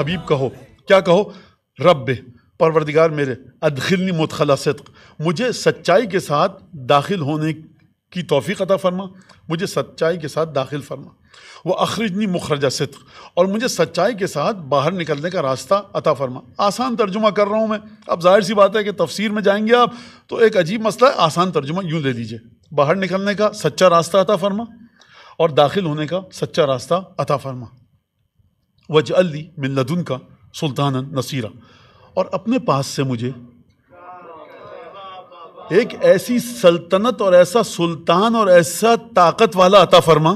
حبیب کہو کیا کہو رب پروردگار میرے ادخلنی مدخلا صدق مجھے سچائی کے ساتھ داخل ہونے کی توفیق عطا فرما مجھے سچائی کے ساتھ داخل فرما وہ اخرجنی مخرجہ صدق اور مجھے سچائی کے ساتھ باہر نکلنے کا راستہ عطا فرما آسان ترجمہ کر رہا ہوں میں اب ظاہر سی بات ہے کہ تفسیر میں جائیں گے آپ تو ایک عجیب مسئلہ ہے آسان ترجمہ یوں لے لیجئے باہر نکلنے کا سچا راستہ عطا فرما اور داخل ہونے کا سچا راستہ عطا فرما وج علی من لدن کا سلطان نصیرہ اور اپنے پاس سے مجھے ایک ایسی سلطنت اور ایسا سلطان اور ایسا طاقت والا عطا فرما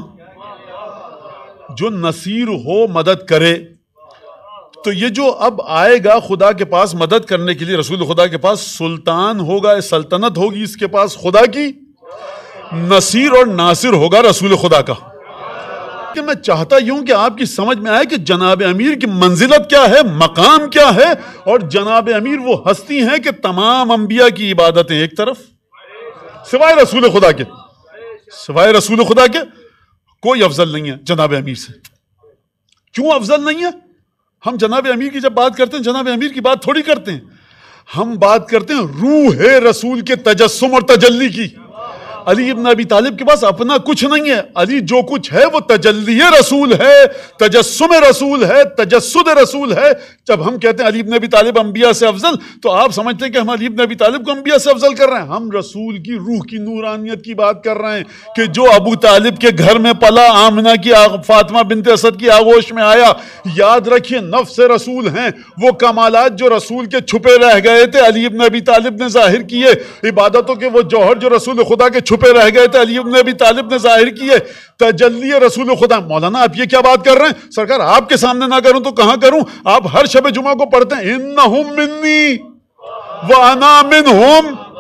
جو نصیر ہو مدد کرے تو یہ جو اب آئے گا خدا کے پاس مدد کرنے کے لیے رسول خدا کے پاس سلطان ہوگا سلطنت ہوگی اس کے پاس خدا کی نصیر اور ناصر ہوگا رسول خدا کا کہ میں چاہتا ہوں کہ آپ کی سمجھ میں آئے کہ جناب امیر کی منزلت کیا ہے مقام کیا ہے اور جناب امیر وہ ہستی ہیں کہ تمام انبیاء کی عبادتیں ایک طرف سوائے رسول خدا کے سوائے رسول خدا کے کوئی افضل نہیں ہے جناب امیر سے کیوں افضل نہیں ہے ہم جناب امیر کی جب بات کرتے ہیں جناب امیر کی بات تھوڑی کرتے ہیں ہم بات کرتے ہیں روح رسول کے تجسم اور تجلی کی علی ابن ابی طالب کے پاس اپنا کچھ نہیں ہے علی جو کچھ ہے وہ تجلی رسول ہے تجسم رسول ہے تجسد رسول ہے جب ہم کہتے ہیں علی ابن ابی طالب انبیاء سے افضل تو آپ سمجھتے ہیں کہ ہم علی ابن ابی طالب کو انبیاء سے افضل کر رہے ہیں ہم رسول کی روح کی نورانیت کی بات کر رہے ہیں کہ جو ابو طالب کے گھر میں پلا آمنہ کی فاطمہ بنت اسد کی آغوش میں آیا یاد رکھیے نفس رسول ہیں وہ کمالات جو رسول کے چھپے رہ گئے تھے علی ابن ابی طالب نے ظاہر کیے عبادتوں کے وہ جوہر جو رسول خدا کے چھپے چھپے رہ گئے تھے علی طالب نے ظاہر کیے تجلی رسول خدا مولانا آپ یہ کیا بات کر رہے ہیں سرکار آپ کے سامنے نہ کروں تو کہاں کروں آپ ہر شب جمعہ کو پڑھتے ہیں انہم منی وانا منہم